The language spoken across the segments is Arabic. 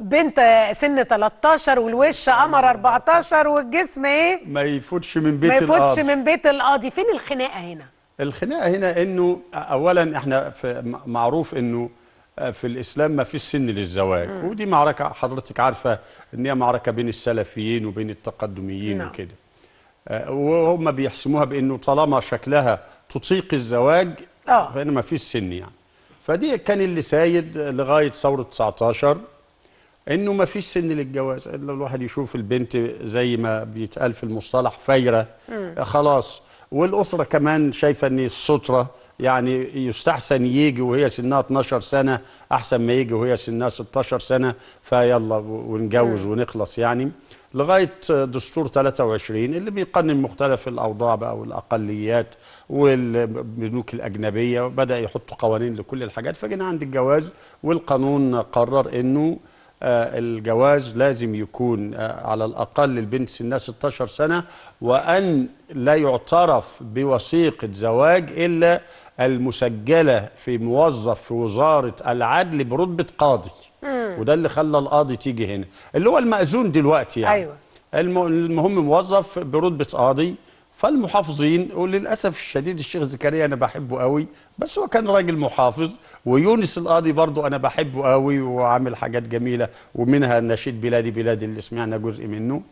بنت سن 13 والوش قمر 14 والجسم ايه ما يفوتش من بيت القاضي ما يفوتش القاضي. من بيت القاضي فين الخناقه هنا الخناقه هنا انه اولا احنا في معروف انه في الاسلام ما فيش سن للزواج م. ودي معركه حضرتك عارفه ان هي معركه بين السلفيين وبين التقدميين نعم. وكده آه، وهم بيحسموها بانه طالما شكلها تطيق الزواج آه. فان ما فيش سن يعني فدي كان اللي سايد لغايه ثوره 19 انه ما فيش سن للجواز الا الواحد يشوف البنت زي ما بيتقال في المصطلح فايره خلاص والاسره كمان شايفه ان الستره يعني يستحسن يجي وهي سنها 12 سنه احسن ما يجي وهي سنها 16 سنه فيلا ونجوز ونخلص يعني لغايه دستور 23 اللي بيقنن مختلف الاوضاع بقى والاقليات والبنوك الاجنبيه بدا يحط قوانين لكل الحاجات فجينا عند الجواز والقانون قرر انه آه، الجواز لازم يكون آه، على الأقل البنت سنها 16 سنة وأن لا يعترف بوثيقة زواج إلا المسجلة في موظف في وزارة العدل برتبة قاضي وده اللي خلى القاضي تيجي هنا اللي هو المأذون دلوقتي يعني أيوة. المهم موظف برتبة قاضي فالمحافظين وللاسف الشديد الشيخ زكريا انا بحبه قوي بس هو كان راجل محافظ ويونس القاضي برضه انا بحبه قوي وعامل حاجات جميله ومنها نشيد بلادي بلادي اللي سمعنا جزء منه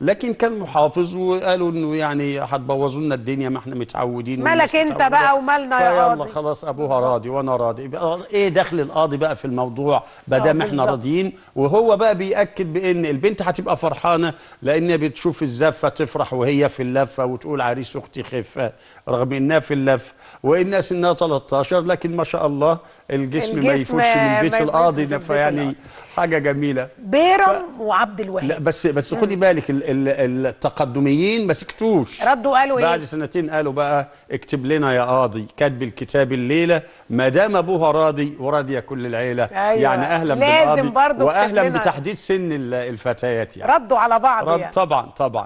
لكن كان محافظ وقالوا انه يعني هتبوظوا لنا الدنيا ما احنا متعودين مالك انت بقى ومالنا يا قاضي يلا خلاص ابوها راضي وانا راضي ايه دخل القاضي بقى في الموضوع ما دام احنا راضيين وهو بقى بياكد بان البنت هتبقى فرحانه لان بتشوف الزفه تفرح وهي في اللفه وتقول عريس اختي خفه رغم انها في اللفه وان سنها 13 لكن ما شاء الله الجسم, الجسم ما يفوتش من بيت القاضي ده فيعني حاجه جميله بيرم ف... وعبد الوهاب لا بس بس خدي بالك التقدميين ما سكتوش ردوا قالوا ايه بعد سنتين قالوا بقى اكتب لنا يا قاضي كاتب الكتاب الليله ما دام ابوها راضي وراضيه كل العيله أيوة. يعني اهلا لازم بالقاضي واهلا بتحديد سن الفتيات يعني ردوا على بعض رد يعني. طبعا طبعا